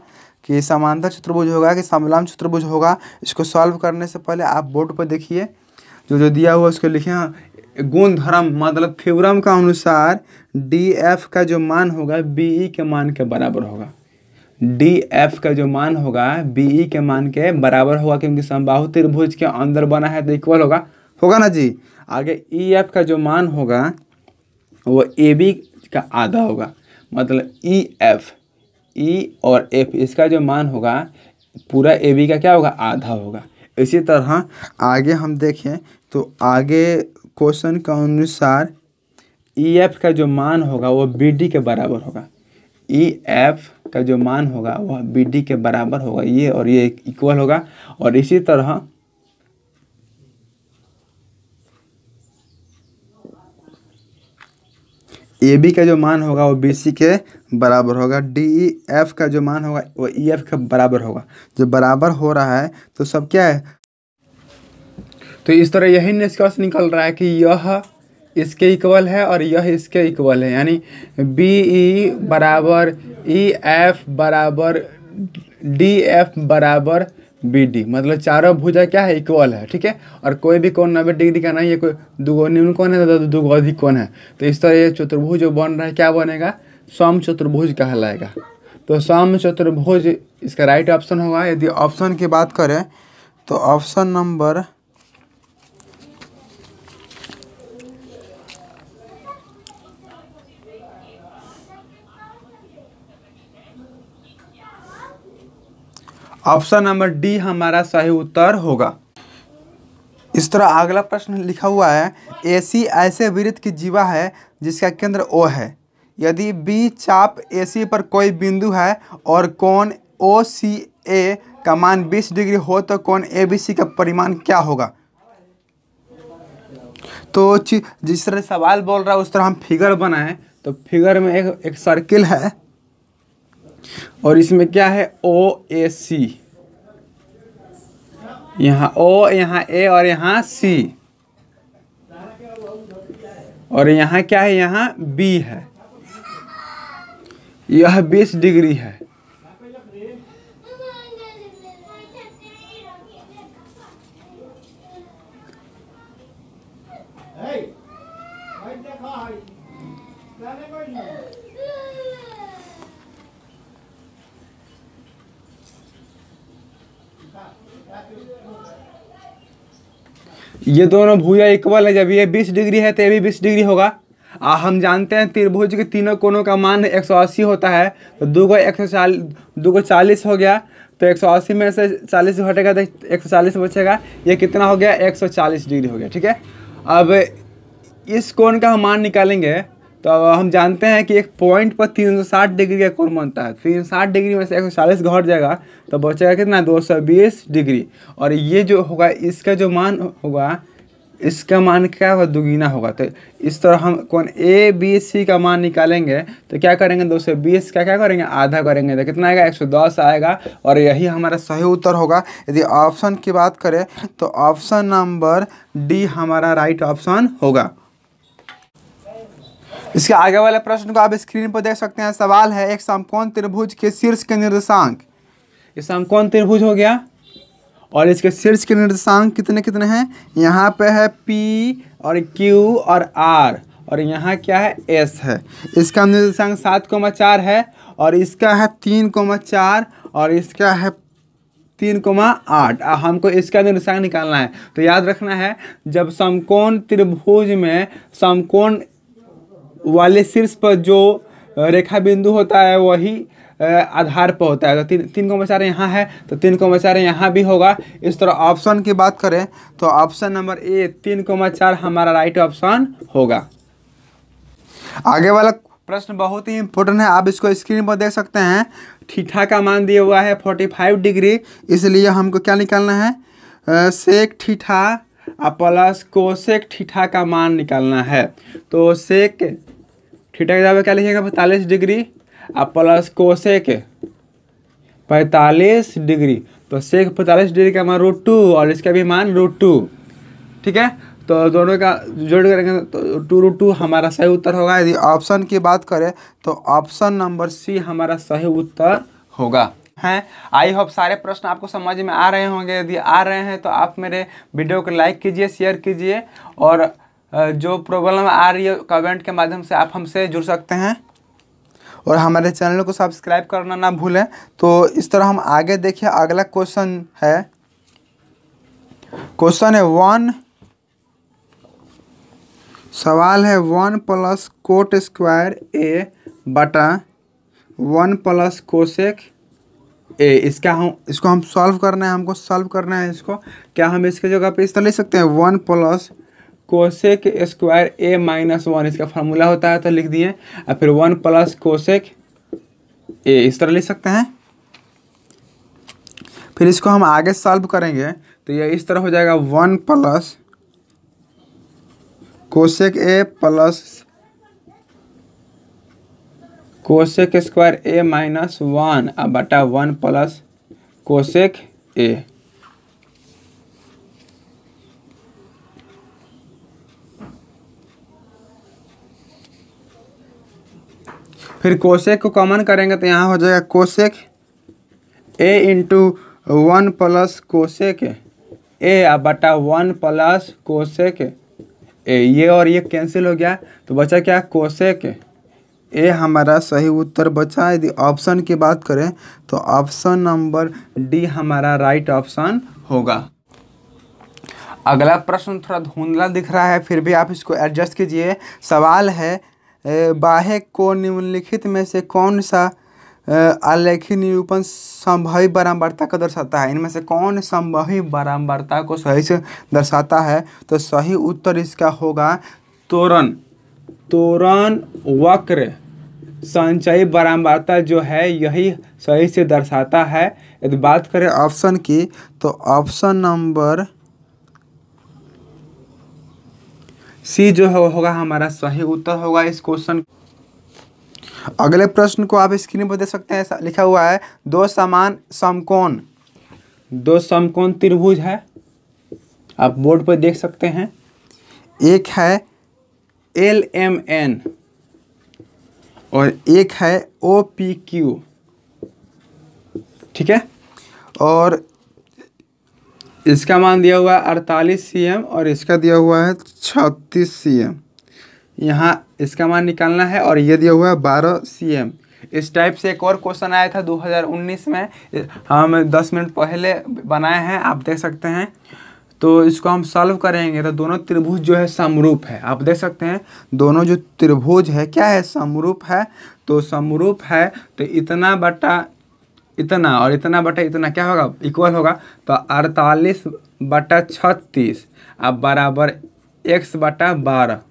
कि समांतर चतुर्भुज होगा कि समलाम चतुर्भुज होगा इसको सॉल्व करने से पहले आप बोर्ड पर देखिए जो जो दिया हुआ उसको लिखें गुण धर्म मतलब थ्योरम का अनुसार डी एफ का जो मान होगा बी ई के मान के बराबर होगा डी एफ का जो मान होगा बी ई के मान के बराबर होगा क्योंकि समबाहु त्रिभुज के अंदर बना है तो इक्वल होगा होगा ना जी आगे ई एफ का जो मान होगा वो ए बी का आधा होगा मतलब ई एफ ई और एफ इसका जो मान होगा पूरा ए बी का क्या होगा आधा होगा इसी तरह आगे हम देखें तो आगे क्वेश्चन का अनुसार ई e एफ e का जो मान होगा वह बी डी के बराबर होगा ई एफ का जो मान होगा वह बी डी के बराबर होगा ये और ये इक्वल होगा और इसी तरह ए बी का जो मान होगा वो बी सी के बराबर होगा डी ई एफ का जो मान होगा वो ई e एफ के बराबर होगा जो बराबर हो रहा है तो सब क्या है तो इस तरह यही निष्कर्ष निकल रहा है कि यह इसके इक्वल है और यह इसके इक्वल है यानी बी ई e बराबर ई e, एफ बराबर डी एफ बराबर बी डी मतलब चारों भुजा क्या है इक्वल है ठीक है और कोई भी कौन नब्बे डिग्री का नहीं है कोई दुगो निम्न कौन है तो दुगो अधिक कौन है तो इस तरह ये चतुर्भुज जो बन रहा है क्या बनेगा सम चतुर्भुज कहलाएगा तो सम चतुर्भुज इसका राइट ऑप्शन होगा यदि ऑप्शन की बात करें तो option number option number D हमारा सही उत्तर होगा इस तरह अगला प्रश्न लिखा हुआ है एसी ऐसे वृत्त की जीवा है जिसका केंद्र ओ है यदि बी चाप एसी पर कोई बिंदु है और कौन ओ सी ए का मान बीस डिग्री हो तो कौन ए बी सी का परिमाण क्या होगा तो जिस तरह सवाल बोल रहा है उस तरह हम फिगर बनाएं तो फिगर में एक एक सर्किल है और इसमें क्या है ओ ए सी यहाँ ओ यहाँ ए और यहाँ सी और यहाँ क्या है यहाँ बी है यह बीस डिग्री है ये दोनों भूया इक्वल है जब ये बीस डिग्री है तो ये भी बीस डिग्री होगा आ हम जानते हैं त्रिभुज के तीनों कोनों का मान एक सौ अस्सी होता है तो दो गो एक सौ चालीस दो गो चालीस हो गया तो एक सौ अस्सी में से चालीस घटेगा तो एक सौ चालीस बचेगा ये कितना हो गया एक सौ चालीस डिग्री हो गया ठीक है अब इस कोण का हम मान निकालेंगे तो हम जानते हैं कि एक पॉइंट पर 360 डिग्री का कोण बनता है 360 डिग्री में से 140 घट जाएगा तो बचेगा कितना 220 डिग्री और ये जो होगा इसका जो मान होगा इसका मान क्या होगा दुगुना होगा तो इस तरह हम कौन ए बी सी का मान निकालेंगे तो क्या करेंगे 220 का क्या करेंगे आधा करेंगे तो कितना आएगा 110 आएगा और यही हमारा सही उत्तर होगा यदि ऑप्शन की बात करें तो ऑप्शन नंबर डी हमारा राइट ऑप्शन होगा इसके आगे वाले प्रश्न को आप स्क्रीन पर देख सकते हैं सवाल है एक समकोण त्रिभुज के शीर्ष के निर्देशांक ये समकोण त्रिभुज हो गया और इसके शीर्ष के निर्देशांक कितने कितने हैं यहाँ पे है पी और क्यू और आर और यहाँ क्या है एस है इसका निर्देशांक सात कोमा चार है और इसका है तीन कोमा चार और इसका है तीन कोमा आठ हमको इसका निर्देशांक निकालना है तो याद रखना है जब समकोण त्रिभुज में समकोण वाले शीर्ष पर जो रेखा बिंदु होता है वही आधार पर होता है तो तीन तीन को मचारे यहाँ है तो तीन को यहाँ भी होगा इस तरह ऑप्शन की बात करें तो ऑप्शन नंबर ए तीन को हमारा राइट ऑप्शन होगा आगे वाला प्रश्न बहुत ही इंपॉर्टेंट है आप इसको स्क्रीन पर देख सकते हैं ठीठा का मान दिया हुआ है फोर्टी फाइव डिग्री इसलिए हमको क्या निकालना है सेक ठीठा प्लस कोशेक ठीठा का मान निकालना है तो सेक थीटा के बराबर क्या लिखिएगा पैंतालीस डिग्री और प्लस कोसेक पैंतालीस डिग्री तो सेक पैंतालीस डिग्री का मान रूट टू और इसका भी मान रूट टू ठीक है तो दोनों का जोड़ करेंगे तो टू रूट टू हमारा सही उत्तर होगा यदि ऑप्शन की बात करें तो ऑप्शन नंबर सी हमारा सही उत्तर होगा हैं आई होप सारे प्रश्न आपको समझ में आ रहे होंगे यदि आ रहे हैं तो आप मेरे वीडियो को लाइक कीजिए शेयर कीजिए और जो प्रॉब्लम आ रही है कमेंट के माध्यम से आप हमसे जुड़ सकते हैं और हमारे चैनल को सब्सक्राइब करना ना भूलें तो इस तरह हम आगे देखिए अगला क्वेश्चन है क्वेश्चन है वन सवाल है one plus cot square A बटा वन प्लस कोशेक ए इसका हम इसको हम सॉल्व करना है हमको सॉल्व करना है इसको क्या हम इसके जगह पे इस तरह ले सकते हैं one plus cosec square A minus one इसका फार्मूला होता है तो लिख दिए और फिर वन प्लस कोशेक ए इस तरह लिख सकते हैं फिर इसको हम आगे सॉल्व करेंगे तो ये इस तरह हो जाएगा one plus cosec A plus cosec square A minus one अब बटा वन प्लस कोशेक ए फिर कोशेक को कॉमन करेंगे तो यहाँ हो जाएगा cosec A into one plus cosec A आ बटा वन प्लस कोसेक ए ये और ये कैंसिल हो गया तो बचा क्या कोशेक ए हमारा सही उत्तर बचा यदि ऑप्शन की बात करें तो ऑप्शन नंबर डी हमारा राइट ऑप्शन होगा अगला प्रश्न थोड़ा धुंधला दिख रहा है फिर भी आप इसको एडजस्ट कीजिए सवाल है बाहे को निम्नलिखित में से कौन सा अलेखी निरूपण संभवी बराबरता को दर्शाता है इनमें से कौन संभवी बराबरता को सही से दर्शाता है तो सही उत्तर इसका होगा तोरण तोरण वक्र संचयी बराबरता जो है यही सही से दर्शाता है यदि बात करें ऑप्शन की तो ऑप्शन नंबर सी जो हो, होगा हमारा सही उत्तर होगा इस क्वेश्चन अगले प्रश्न को आप स्क्रीन पर देख सकते हैं लिखा हुआ है दो समान समकोण दो समकोण त्रिभुज है आप बोर्ड पर देख सकते हैं एक है एल एम एन और एक है ओ पी क्यू ठीक है और इसका मान दिया हुआ है अड़तालीस सी और इसका दिया हुआ है छत्तीस सी यहाँ इसका मान निकालना है और ये दिया हुआ है बारह सी इस टाइप से एक और क्वेश्चन आया था 2019 में हाँ, हम 10 मिनट पहले बनाए हैं आप देख सकते हैं तो इसको हम सॉल्व करेंगे तो दोनों त्रिभुज जो है समरूप है आप देख सकते हैं दोनों जो त्रिभुज है क्या है समरूप है तो समरूप है तो इतना बटा इतना और इतना बटा इतना क्या होगा इक्वल होगा तो अड़तालीस बटा छत्तीस अब बराबर एक्स बटा बारह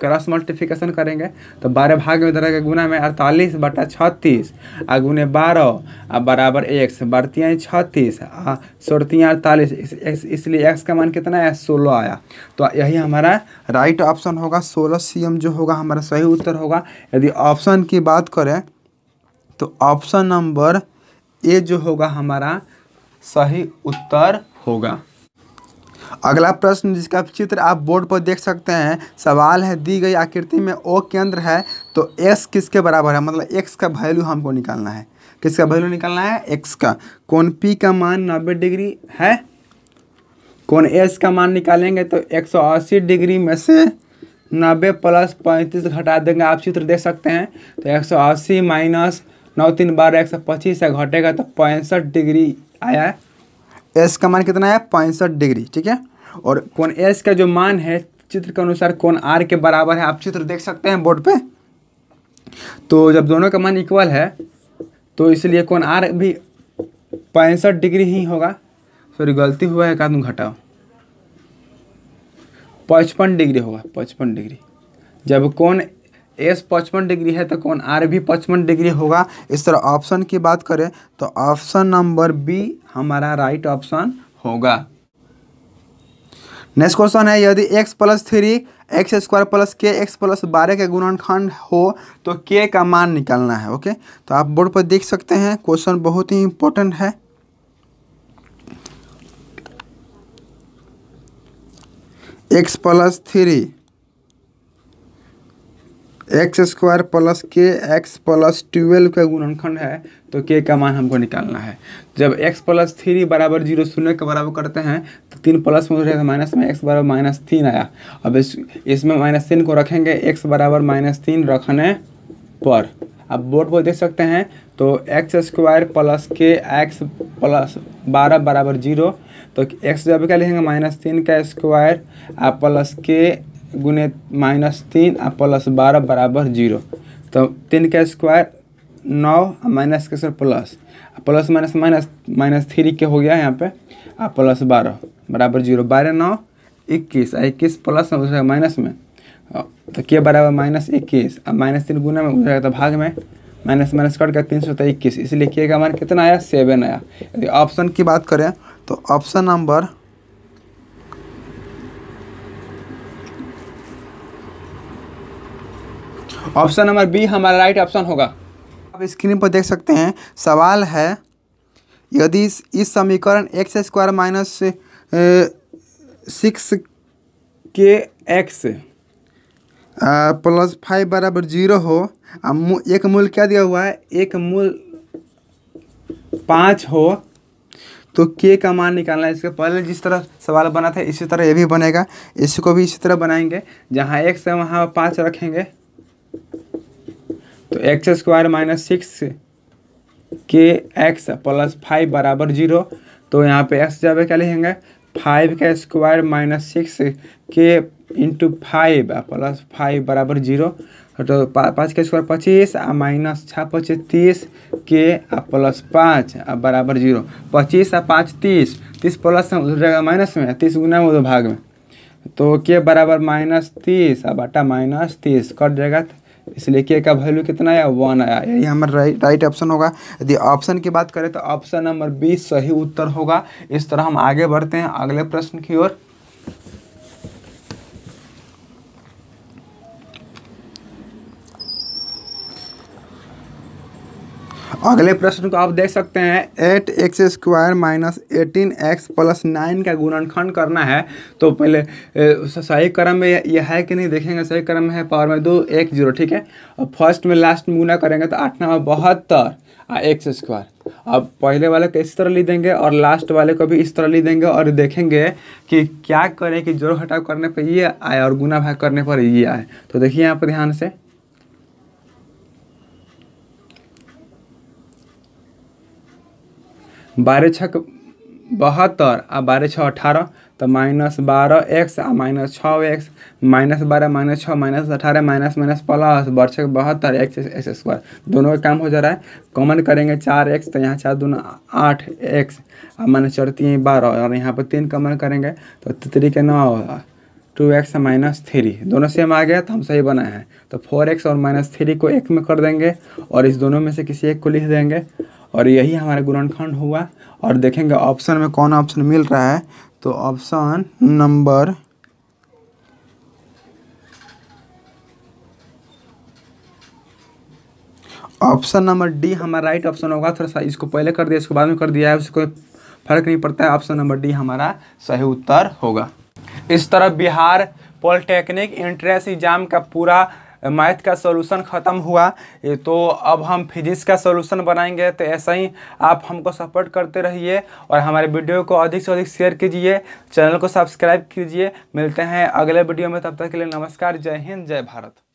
क्रॉस मल्टीफिकेशन करेंगे तो बारह भाग में तरह गुना में अड़तालीस बटा छत्तीस आ गुने बारह अब बराबर एक्स बढ़तियाँ छत्तीस आ सोड़तियाँ अड़तालीस इसलिए एक्स का मान कितना आया सोलह आया तो यही हमारा राइट ऑप्शन होगा सोलह सी जो होगा हमारा सही उत्तर होगा यदि ऑप्शन की बात करें तो ऑप्शन नंबर ये जो होगा हमारा सही उत्तर होगा अगला प्रश्न जिसका चित्र आप बोर्ड पर देख सकते हैं सवाल है दी गई आकृति में ओ केंद्र है तो एक्स किसके बराबर है मतलब एक्स का वैल्यू हमको निकालना है किसका वैल्यू निकालना है एक्स का कौन पी का मान नब्बे डिग्री है कौन एस का मान निकालेंगे तो अस्सी डिग्री में से नब्बे प्लस पैंतीस घटा देंगे आप चित्र देख सकते हैं तो एक सौ अस्सी माइनस नौ तीन बारह एक सौ पच्चीस से घटेगा तो पैंसठ डिग्री आया एस का मान कितना आया पैंसठ डिग्री ठीक है और कौन एस का जो मान है चित्र के अनुसार कौन आर के बराबर है आप चित्र देख सकते हैं बोर्ड पे तो जब दोनों का मान इक्वल है तो इसलिए कौन आर भी पैंसठ डिग्री ही होगा सॉरी गलती हुआ है कानून घटाओ पचपन डिग्री होगा पचपन डिग्री जब कौन एस पचपन डिग्री है तो कौन आर भी पचपन डिग्री होगा इस तरह ऑप्शन की बात करें तो ऑप्शन नंबर बी हमारा राइट ऑप्शन होगा नेक्स्ट क्वेश्चन है यदि x plus three x square plus K x plus बारह के गुणनखंड हो तो के का मान निकालना है ओके तो आप बोर्ड पर देख सकते हैं क्वेश्चन बहुत ही इंपॉर्टेंट है x plus three x square plus K x plus twelve का गुणनखंड है तो के का मान हमको निकालना है जब एक्स प्लस थ्री बराबर जीरो शून्य के बराबर करते हैं तो तीन प्लस में रहेगा माइनस में एक्स बराबर माइनस तीन आया अब इस इसमें माइनस तीन को रखेंगे एक्स बराबर माइनस तीन रखने पर अब बोर्ड पर देख सकते हैं तो x square plus K x plus बारह बराबर जीरो तो एक्स जब क्या लिखेंगे माइनस तीन का स्क्वायर और प्लस के गुने माइनस तीन और प्लस बारह बराबर जीरो तो तीन का स्क्वायर नौ माइनस के सर plus plus minus minus minus three K हो गया यहाँ पे और प्लस बारह बराबर जीरो बारह नौ इक्कीस इक्कीस प्लस में उसका माइनस में तो के बराबर माइनस इक्कीस और माइनस तीन गुना में उधर तो भाग में माइनस माइनस कट गया तीन सौ तो इक्कीस इसलिए के का मान कितना आया सेवन आया यदि ऑप्शन की बात करें तो option number option number B हमारा राइट ऑप्शन होगा आप स्क्रीन पर देख सकते हैं सवाल है यदि इस समीकरण एक्स स्क्वायर माइनस सिक्स के एक्स प्लस फाइव बराबर जीरो हो एक मूल क्या दिया हुआ है एक मूल पाँच हो तो के का मान निकालना है इसके पहले जिस तरह सवाल बना था इसी तरह ये भी बनेगा इसको भी इसी तरह बनाएंगे जहाँ एक से वहाँ पाँच रखेंगे तो एक्स स्क्वायर माइनस सिक्स के एक्स प्लस फाइव बराबर जीरो तो यहाँ पे एक्स जब क्या लिखेंगे फाइव का स्क्वायर माइनस सिक्स के इंटू फाइव प्लस फाइव बराबर जीरो तो पाँच का स्क्वायर पच्चीस आ माइनस छः पच्चीस तीस के आ प्लस पाँच आ बराबर जीरो पच्चीस आ पाँच तीस तीस प्लस माइनस में तीस गुना में उधर भाग में तो के बराबर माइनस तीस आ बटा माइनस तीस कट जाएगा इसलिए के का वैल्यू कितना आया वन आया यही हमारा राइट राइट ऑप्शन होगा यदि ऑप्शन की बात करें तो ऑप्शन नंबर बी सही उत्तर होगा इस तरह हम आगे बढ़ते हैं अगले प्रश्न की ओर अगले प्रश्न को आप देख सकते हैं eight x square minus eighteen x plus nine का गुणनखंड करना है तो पहले सही क्रम में यह है कि नहीं देखेंगे सही क्रम में है पावर में दो एक जीरो ठीक है और फर्स्ट में लास्ट में गुना करेंगे तो आठ नंबर बहत्तर आ एक्स स्क्वायर अब पहले वाले को इस तरह ली देंगे और लास्ट वाले को भी इस तरह ली देंगे और देखेंगे कि क्या करें कि जोड़ हटाव करने पर ये आए और गुना भाग करने पर ये आए तो देखिए यहाँ पर ध्यान से बारह छक बहत्तर आ बारह छः अठारह तो माइनस बारह एक्स आ माइनस छः एक्स माइनस बारह माइनस छः माइनस अठारह माइनस माइनस प्लस छः बहत्तर एक्स एक्स स्क्वायर दोनों का काम हो जा रहा है कॉमन करेंगे चार एक्स तो यहाँ चार दोनों आठ एक्स और माइनस चौथी है बारह और यहाँ पर तीन कॉमन करेंगे तो तीन के नौ टू एक्स माइनस थ्री दोनों सेम आ गया तो हम सही बनाए हैं तो फोर एक्स और माइनस थ्री को एक में कर देंगे और इस दोनों में से किसी एक को लिख देंगे और यही हमारा गुणनखंड हुआ और देखेंगे ऑप्शन में कौन ऑप्शन मिल रहा है तो option number option number D हमारा राइट ऑप्शन होगा थोड़ा सा इसको पहले कर दिया इसको बाद में कर दिया है उससे कोई फर्क नहीं पड़ता है ऑप्शन नंबर डी हमारा सही उत्तर होगा इस तरह बिहार पॉलिटेक्निक एंट्रेंस एग्जाम का पूरा मैथ का सॉल्यूशन ख़त्म हुआ तो अब हम फिजिक्स का सॉल्यूशन बनाएंगे तो ऐसा ही आप हमको सपोर्ट करते रहिए और हमारे वीडियो को अधिक से अधिक शेयर कीजिए चैनल को सब्सक्राइब कीजिए मिलते हैं अगले वीडियो में तब तक के लिए नमस्कार जय हिंद जय भारत